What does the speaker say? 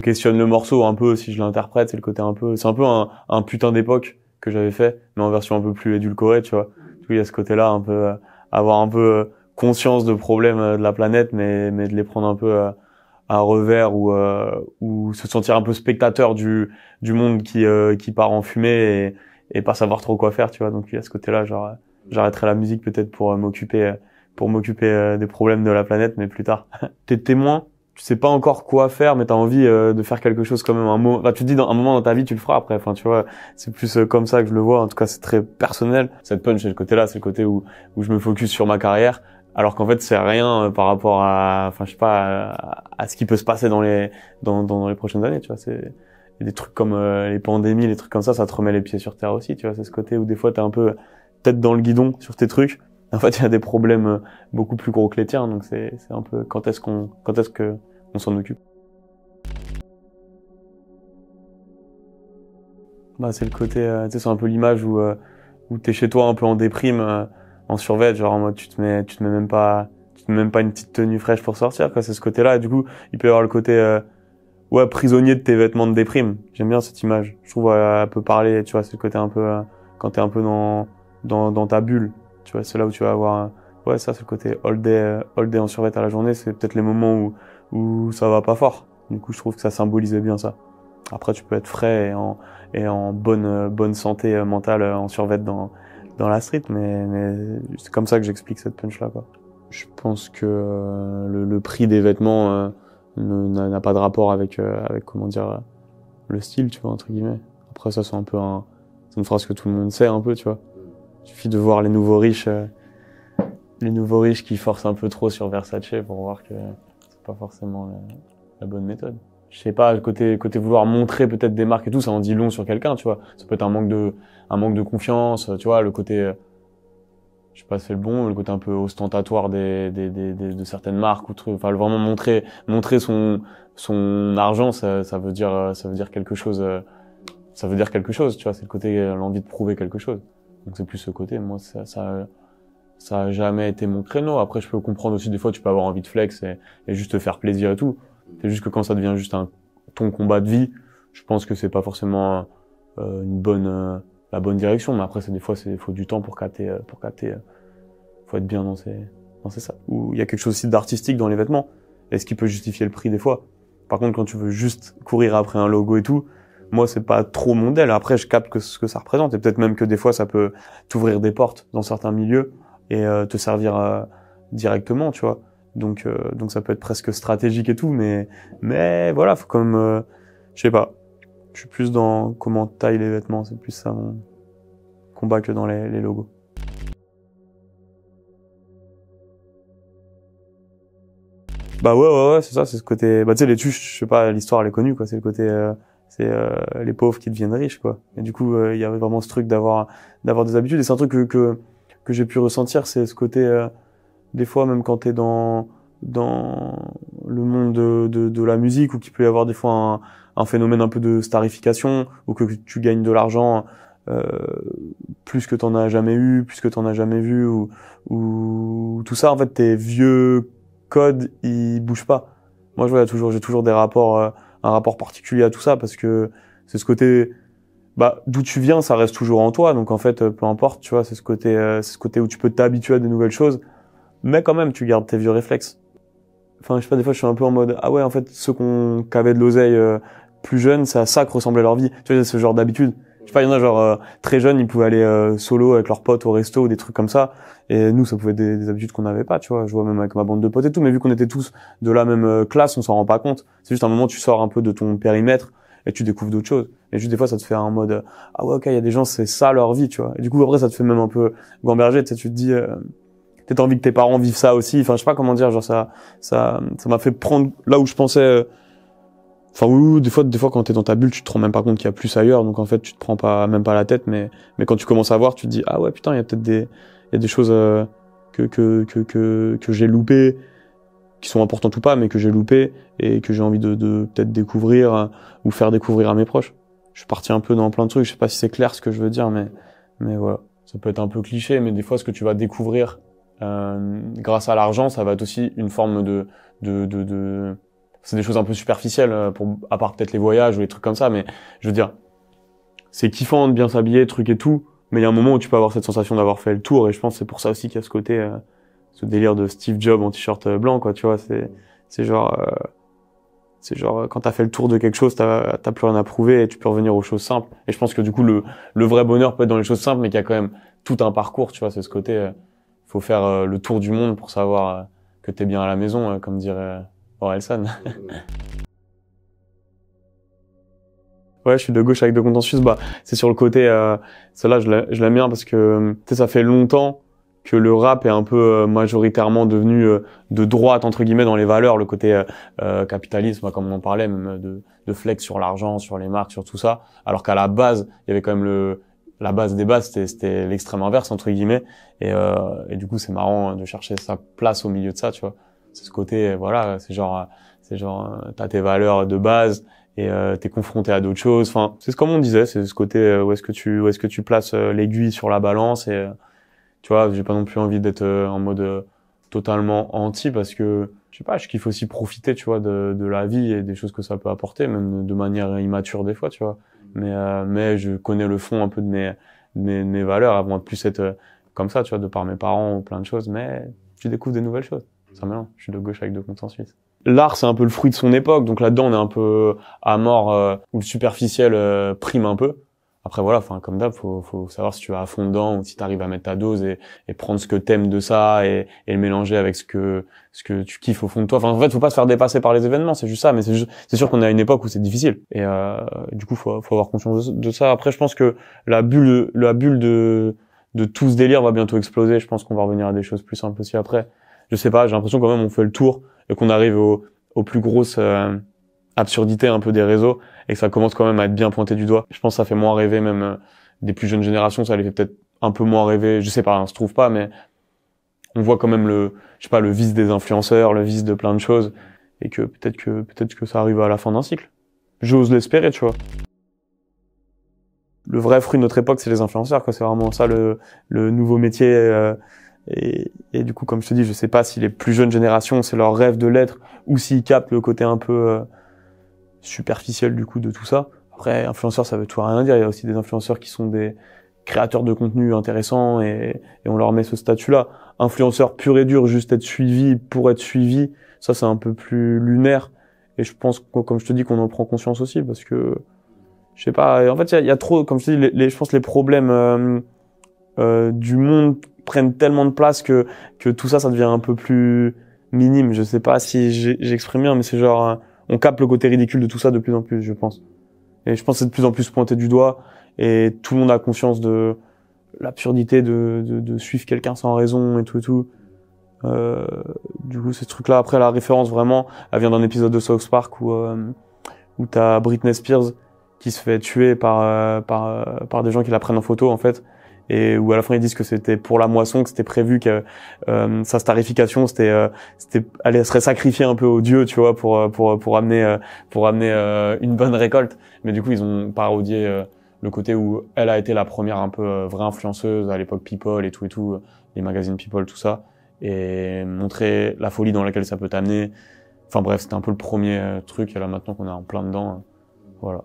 questionne le morceau un peu si je l'interprète, c'est le côté un peu, c'est un peu un, putain d'époque que j'avais fait, mais en version un peu plus édulcorée, tu vois. Du coup, il ce côté-là, un peu euh, avoir un peu euh, conscience de problèmes euh, de la planète, mais de les prendre un peu à, revers ou ou se sentir un peu spectateur du du monde qui qui part en fumée et, pas savoir trop quoi faire, tu vois. Donc il y ce côté-là, genre j'arrêterai la musique peut-être pour m'occuper pour m'occuper des problèmes de la planète, mais plus tard. T'es témoin tu sais pas encore quoi faire, mais tu as envie euh, de faire quelque chose quand même. Un mot tu te dis dans un moment dans ta vie, tu le feras après. Enfin, tu vois, c'est plus euh, comme ça que je le vois. En tout cas, c'est très personnel. Cette punch, c'est le côté là, c'est le côté où où je me focus sur ma carrière, alors qu'en fait, c'est rien euh, par rapport à, enfin, je sais pas, à, à, ce qui peut se passer dans les dans dans, les prochaines années. Tu vois, c'est des trucs comme les pandémies, les trucs comme ça, ça te remet les pieds sur terre aussi. Tu vois, c'est ce côté où des fois, t'es un peu tête dans le guidon sur tes trucs en fait, il y a des problèmes euh, beaucoup plus gros que les tiens. Donc, c'est un peu quand est-ce qu'on, quand est-ce que on s'en occupe. Bah, c'est le côté, euh, tu sais, c'est un peu l'image où euh, où t'es chez toi un peu en déprime, en survêt, genre en mode tu te mets, tu te mets même pas, tu te mets même pas une petite tenue fraîche pour sortir. Quoi, c'est ce côté-là. Et du coup, il peut y avoir le côté ouais prisonnier de tes vêtements de déprime. J'aime bien cette image. Je trouve un peut parler. Tu vois, c'est le côté un peu quand t'es un peu dans dans, dans ta bulle tu vois, c'est là où tu vas avoir, ouais, ça, c'est le côté all day, all day en survêt à la journée. C'est peut-être les moments où, où ça va pas fort. Du coup, je trouve que ça symbolisait bien ça. Après, tu peux être frais et en, et en bonne, bonne santé euh, mentale euh, en survêt dans, dans la street, mais, mais c'est comme ça que j'explique cette punch-là, quoi. Je pense que euh, le, le, prix des vêtements n'a pas de rapport avec, avec comment dire, le style, tu vois, entre guillemets. Après, ça, c'est un peu un, c'est une phrase que tout le monde sait un peu, tu vois. Il suffit de voir les nouveaux riches, euh, les nouveaux riches qui forcent un peu trop sur Versace pour voir que c'est pas forcément la, bonne méthode. Je sais pas, côté côté vouloir montrer peut-être des marques et tout, ça en dit long sur quelqu'un, tu vois. Ça peut être un manque de un manque de confiance, tu vois, le côté euh, je sais pas si c'est le bon, le côté un peu ostentatoire des, des, des, de certaines marques ou Enfin, vraiment montrer montrer son son argent, ça, ça veut dire ça veut dire quelque chose. Euh, ça veut dire quelque chose, tu vois. C'est le côté l'envie de prouver quelque chose. Donc c'est plus ce côté. Moi, ça, ça, a jamais été mon créneau. Après, je peux comprendre aussi des fois, tu peux avoir envie de flex et, juste te faire plaisir et tout. C'est juste que quand ça devient juste un ton combat de vie, je pense que c'est pas forcément euh, une bonne euh, la bonne direction. Mais après, c'est des fois, c'est faut du temps pour capter, euh, pour capter. faut être bien dans ces dans ces ça. Ou il y a quelque chose aussi d'artistique dans les vêtements. Est-ce qui peut justifier le prix des fois Par contre, quand tu veux juste courir après un logo et tout, moi c'est pas trop mon Après je capte que ce que ça représente et peut-être même que des fois ça peut t'ouvrir des portes dans certains milieux et euh, te servir euh, directement, tu vois. Donc euh, donc ça peut être presque stratégique et tout, mais mais voilà, faut comme je sais pas. Je suis plus dans comment taille les vêtements, c'est plus ça mon combat que dans les, les logos. Bah ouais ouais ouais, c'est ça, c'est ce côté. Bah tu sais les tuches, je sais pas, l'histoire elle est connue quoi, c'est le côté c'est euh, les pauvres qui deviennent riches quoi et du coup euh, il y avait vraiment ce truc d'avoir d'avoir des habitudes et c'est un truc que que, que j'ai pu ressentir c'est ce côté euh, des fois même quand t'es dans dans le monde de, de, la musique ou qu'il peut y avoir des fois un, phénomène un peu de starification ou que tu gagnes de l'argent plus que t'en as jamais eu plus que t'en as jamais vu ou, ou tout ça en fait tes vieux codes ils bougent pas moi je vois toujours j'ai toujours des rapports un rapport particulier à tout ça parce que c'est ce côté bah d'où tu viens ça reste toujours en toi donc en fait euh, peu importe tu vois c'est ce côté euh, c'est ce côté où tu peux t'habituer à de nouvelles choses mais quand même tu gardes tes vieux réflexes enfin je sais pas des fois je suis un peu en mode ah ouais en fait ceux qu'on qu'avaient de l'oseille euh, plus jeune, c'est à ça que ressemblait leur vie tu vois ce genre d'habitude je sais pas, il y en a genre euh, très jeunes, ils pouvaient aller euh, solo avec leurs potes au resto ou des trucs comme ça. Et nous, ça pouvait être des, habitudes qu'on n'avait pas, tu vois. Je vois même avec ma bande de potes et tout, mais vu qu'on était tous de la même euh, classe, on s'en rend pas compte. C'est juste un moment, tu sors un peu de ton périmètre et tu découvres d'autres choses. Et juste des fois, ça te fait un mode ah ouais, ok, il y a des gens, c'est ça leur vie, tu vois. Et du coup après, ça te fait même un peu gamberger, tu sais, tu te dis. Euh, T'as envie que tes parents vivent ça aussi. Enfin, je sais pas comment dire. Genre ça, ça, ça m'a fait prendre là où je pensais Enfin oui, des fois, des fois quand t'es dans ta bulle, tu te rends même pas compte qu'il y a plus ailleurs, donc en fait tu te prends pas même pas la tête, mais mais quand tu commences à voir, tu te dis ah ouais putain, il y a peut-être des il y a des choses euh, que que que que, que j'ai loupées, qui sont importantes ou pas, mais que j'ai loupées et que j'ai envie de, de peut-être découvrir euh, ou faire découvrir à mes proches. Je suis parti un peu dans plein de trucs, je sais pas si c'est clair ce que je veux dire, mais mais voilà. Ça peut être un peu cliché, mais des fois ce que tu vas découvrir euh, grâce à l'argent, ça va être aussi une forme de de, de, de c'est des choses un peu superficielles, euh, pour, à part peut-être les voyages ou les trucs comme ça, mais je veux dire, c'est kiffant de bien s'habiller, truc et tout, mais il y a un moment où tu peux avoir cette sensation d'avoir fait le tour, et je pense c'est pour ça aussi qu'il y a ce côté, euh, ce délire de Steve Jobs en t-shirt euh, blanc, quoi, tu vois, c'est, c'est genre, c'est genre, quand t'as fait le tour de quelque chose, t'as, t'as plus rien à prouver et tu peux revenir aux choses simples. Et je pense que du coup, le, le vrai bonheur peut être dans les choses simples, mais qu'il y a quand même tout un parcours, tu vois, c'est ce côté, faut faire le tour du monde pour savoir que t'es bien à la maison, comme dirait Orelsan. Ouais, je suis de gauche avec deux contentieux. Bah, c'est sur le côté. Euh, là je l'aime bien parce que euh, ça fait longtemps que le rap est un peu euh, majoritairement devenu euh, de droite entre guillemets dans les valeurs, le côté capitalisme, bah, comme on en parlait, même de, flex sur l'argent, sur les marques, sur tout ça. Alors qu'à la base, il y avait quand même le la base des bases, c'était l'extrême inverse entre guillemets. Et, et du coup, c'est marrant hein, de chercher sa place au milieu de ça, tu vois. C'est ce côté, euh, voilà, c'est genre, euh, c'est genre, euh, t'as tes valeurs de base et t'es confronté à d'autres choses. Enfin, c'est comme on disait, c'est ce côté où est-ce que tu, où est-ce que tu places l'aiguille sur la balance et tu vois, j'ai pas non plus envie d'être en mode totalement anti parce que je sais pas, je kiffe aussi profiter, tu vois, de, de la vie et des choses que ça peut apporter, même de manière immature des fois, tu vois. Mais mais je connais le fond un peu de mes de mes, valeurs avant de plus être comme ça, tu vois, de par mes parents ou plein de choses. Mais tu découvres des nouvelles choses ça un Je suis de gauche avec deux comptes en Suisse. L'art, c'est un peu le fruit de son époque, donc là-dedans, on est un peu euh, à mort euh, où le superficiel euh, prime un peu. Après voilà, enfin comme d'hab, faut, faut savoir si tu vas à fond dedans ou si tu arrives à mettre ta dose et, et prendre ce que t'aimes de ça et, et, le mélanger avec ce que ce que tu kiffes au fond de toi. Enfin en fait, faut pas se faire dépasser par les événements, c'est juste ça. Mais c'est sûr qu'on est à une époque où c'est difficile et euh, du coup faut, faut avoir conscience de, ça. Après je pense que la bulle la bulle de de tout ce délire va bientôt exploser. Je pense qu'on va revenir à des choses plus simples aussi après je sais pas, j'ai l'impression quand même on fait le tour et qu'on arrive aux plus grosses euh, absurdités un peu des réseaux et que ça commence quand même à être bien pointé du doigt. Je pense que ça fait moins rêver même euh, des plus jeunes générations, ça les fait peut-être un peu moins rêver, je sais pas, on hein, se trouve pas, mais on voit quand même le, je sais pas, le vice des influenceurs, le vice de plein de choses et que peut-être que, peut-être que ça arrive à la fin d'un cycle. J'ose l'espérer, tu vois le vrai fruit de notre époque, c'est les influenceurs. Quoi. C'est vraiment ça le, le nouveau métier euh, et, et, du coup, comme je te dis, je sais pas si les plus jeunes générations, c'est leur rêve de l'être, ou s'ils captent le côté un peu euh, superficiel du coup de tout ça. Après, influenceur, ça veut tout rien dire. Il y a aussi des influenceurs qui sont des créateurs de contenu intéressants et, et on leur met ce statut-là. Influenceur pur et dur, juste être suivi pour être suivi, ça c'est un peu plus lunaire. Et je pense, comme je te dis, qu'on en prend conscience aussi parce que, je sais pas, en fait, il y, a trop, comme je te dis, les, je pense les problèmes euh, euh du monde prennent tellement de place que que tout ça, ça devient un peu plus minime. Je sais pas si j'exprime bien, mais c'est genre on capte le côté ridicule de tout ça de plus en plus, je pense. Et je pense c'est de plus en plus pointé du doigt et tout le monde a conscience de l'absurdité de, de, de, suivre quelqu'un sans raison et tout et tout. Euh, du coup, ces trucs-là, après la référence vraiment, elle vient d'un épisode de South Park où euh, où t'as Britney Spears qui se fait tuer par euh, par euh, par des gens qui la prennent en photo en fait et où à la fin ils disent que c'était pour la moisson, que c'était prévu que euh, sa starification, c'était, euh, c'était, elle serait sacrifiée un peu aux dieux, tu vois, pour euh, pour pour amener pour amener une bonne récolte. Mais du coup, ils ont parodié le côté où elle a été la première un peu vraie influenceuse à l'époque People et tout et tout, les magazines People, tout ça, et montrer la folie dans laquelle ça peut t'amener. Enfin bref, c'était un peu le premier truc, et là maintenant qu'on est en plein dedans, voilà.